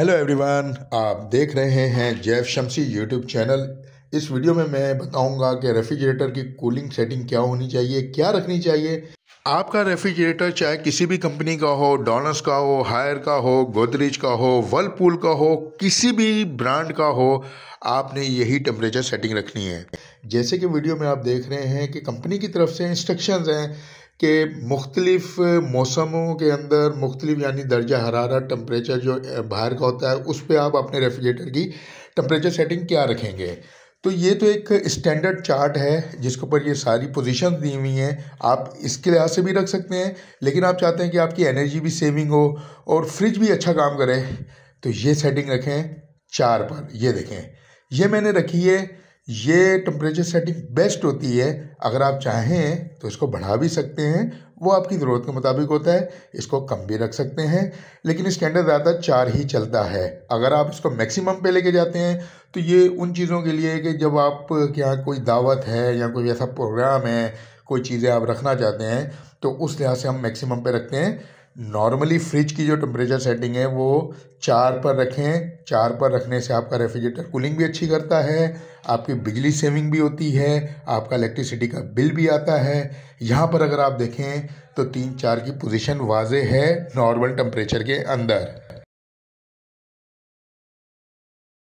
hello everyone आप देख रहे हैं जैव शमसी यूट्यूब चैनल इस वीडियो में मैं बताऊंगा कि रेफ्रिजरेटर की कूलिंग सेटिंग क्या होनी चाहिए क्या रखनी चाहिए आपका रेफ्रिजरेटर चाहे किसी भी कंपनी का हो डॉनस का हो हायर का हो गोदरेज का हो वर्लपूल का हो किसी भी ब्रांड का हो आपने यही टेम्परेचर सेटिंग रखनी है जैसे कि वीडियो में आप देख रहे हैं कि कंपनी की तरफ से इंस्ट्रक्शंस हैं कि मुख्तलिफ मौसमों के अंदर मुख्तलिफ यानी दर्जा हरारत टम्परेचर जो बाहर का होता है उस पर आप अपने रेफ्रिजरेटर की टम्परेचर सेटिंग क्या रखेंगे तो ये तो एक स्टैंडर्ड चार्ट है जिसके ऊपर ये सारी पोजीशंस दी हुई हैं आप इसके लिहाज से भी रख सकते हैं लेकिन आप चाहते हैं कि आपकी एनर्जी भी सेविंग हो और फ्रिज भी अच्छा काम करे तो ये सेटिंग रखें चार पर ये देखें ये मैंने रखी है ये टेम्परेचर सेटिंग बेस्ट होती है अगर आप चाहें तो इसको बढ़ा भी सकते हैं वो आपकी ज़रूरत के मुताबिक होता है इसको कम भी रख सकते हैं लेकिन इसके अंडर ज़्यादा चार ही चलता है अगर आप इसको मैक्सिमम पे लेके जाते हैं तो ये उन चीज़ों के लिए कि जब आप के यहाँ कोई दावत है या कोई ऐसा प्रोग्राम है कोई चीज़ें आप रखना चाहते हैं तो उस लिहाज से हम मैक्सिमम पे रखते हैं नॉर्मली फ्रिज की जो टेम्परेचर सेटिंग है वो चार पर रखें चार पर रखने से आपका रेफ्रिजरेटर कूलिंग भी अच्छी करता है आपकी बिजली सेविंग भी होती है आपका इलेक्ट्रिसिटी का बिल भी आता है यहाँ पर अगर आप देखें तो तीन चार की पोजीशन वाजे है नॉर्मल टेम्परेचर के अंदर